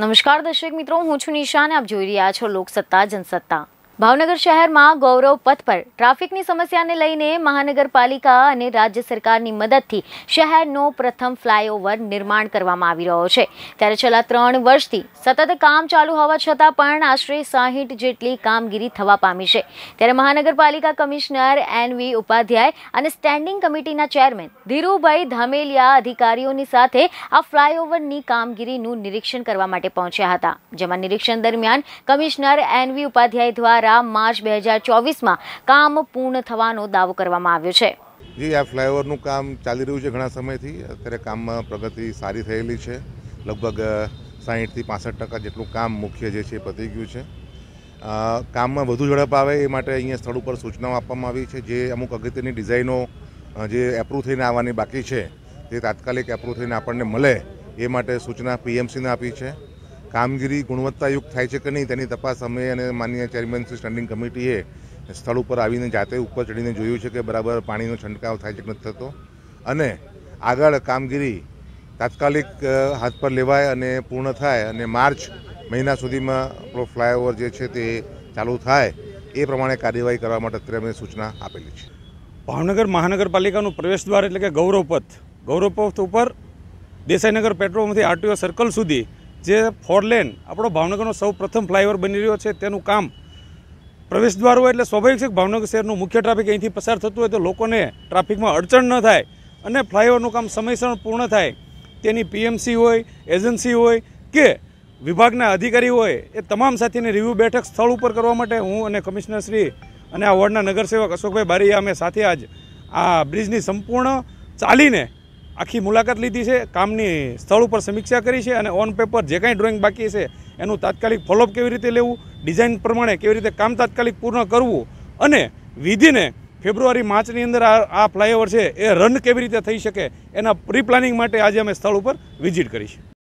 નમસ્કાર દર્શક મિત્રો હું છું નિશાન આપ જોઈ રહ્યા છો લોકસત્તા જનસત્તા ભાવનગર શહેરમાં ગૌરવ પથ પર ટ્રાફિકની સમસ્યાને લઈને મહાનગરપાલિકા અને રાજ્ય સરકારની મદદથી શહેરનો પ્રથમ ફ્લાયઓવર નિર્માણ કરવામાં આવી રહ્યો છે ત્યારે છેલ્લા ત્રણ વર્ષથી સતત કામ ચાલુ હોવા છતાં પણ આશરે સાહીઠ જેટલી કામગીરી થવા પામી છે ત્યારે મહાનગરપાલિકા કમિશનર એન વી ઉપાધ્યાય અને સ્ટેન્ડિંગ કમિટીના ચેરમેન ધીરુભાઈ ધામેલિયા અધિકારીઓની સાથે આ ફ્લાયઓવરની કામગીરીનું નિરીક્ષણ કરવા માટે પહોંચ્યા હતા જેમાં નિરીક્ષણ દરમિયાન કમિશનર એન વી ઉપાધ્યાય દ્વારા દ્વારા માર્ચ બે હજાર ચોવીસમાં કામ પૂર્ણ થવાનો દાવો કરવામાં આવ્યો છે જી આ ફ્લાયઓવરનું કામ ચાલી રહ્યું છે ઘણા સમયથી અત્યારે કામમાં પ્રગતિ સારી થયેલી છે લગભગ સાહીઠથી પાસઠ ટકા જેટલું કામ મુખ્ય જે છે પતી ગયું છે કામમાં વધુ ઝડપ આવે એ માટે અહીંયા સ્થળ ઉપર સૂચનાઓ આપવામાં આવી છે જે અમુક અગત્યની ડિઝાઇનો જે એપ્રુવ થઈને આવવાની બાકી છે તે તાત્કાલિક એપ્રુવ થઈને આપણને મળે એ માટે સૂચના પીએમસીને આપી છે કામગીરી ગુણવત્તાયુક્ત થાય છે કે નહીં તેની તપાસ અમે અને માન્ય ચેરમેન શ્રી સ્ટેન્ડિંગ કમિટીએ સ્થળ ઉપર આવીને જાતે ઉપર ચડીને જોયું છે કે બરાબર પાણીનો છંટકાવ થાય છે કે નથી થતો અને આગળ કામગીરી તાત્કાલિક હાથ પર લેવાય અને પૂર્ણ થાય અને માર્ચ મહિના સુધીમાં આપણો ફ્લાયઓવર જે છે તે ચાલુ થાય એ પ્રમાણે કાર્યવાહી કરવા માટે અત્યારે અમે સૂચના આપેલી છે ભાવનગર મહાનગરપાલિકાનું પ્રવેશદ્વાર એટલે કે ગૌરવપથ ગૌરવપથ ઉપર દેસાઈનગર પેટ્રોલમાંથી આરટીઓ સર્કલ સુધી જે ફોરલેન આપણો ભાવનગરનો સૌ પ્રથમ ફ્લાયઓવર બની રહ્યો છે તેનું કામ પ્રવેશ દ્વાર હોય એટલે સ્વાભાવિક છે કે ભાવનગર શહેરનું મુખ્ય ટ્રાફિક અહીંથી પસાર થતું હોય તો લોકોને ટ્રાફિકમાં અડચણ ન થાય અને ફ્લાયઓવરનું કામ સમયસર પૂર્ણ થાય તેની પીએમસી હોય એજન્સી હોય કે વિભાગના અધિકારી હોય એ તમામ સાથીની રિવ્યૂ બેઠક સ્થળ ઉપર કરવા માટે હું અને શ્રી અને આ વોર્ડના નગરસેવક અશોકભાઈ બારીયા અમે સાથે આજ આ બ્રિજની સંપૂર્ણ ચાલીને આખી મુલાકાત લીધી છે કામની સ્થળ ઉપર સમીક્ષા કરી છે અને ઓન પેપર જે કાંઈ ડ્રોઈંગ બાકી છે એનું તાત્કાલિક ફોલોઅપ કેવી રીતે લેવું ડિઝાઇન પ્રમાણે કેવી રીતે કામ તાત્કાલિક પૂર્ણ કરવું અને વિધિને ફેબ્રુઆરી માર્ચની અંદર આ ફ્લાયઓવર છે એ રન કેવી રીતે થઈ શકે એના પ્રી પ્લાનિંગ માટે આજે અમે સ્થળ ઉપર વિઝિટ કરી છે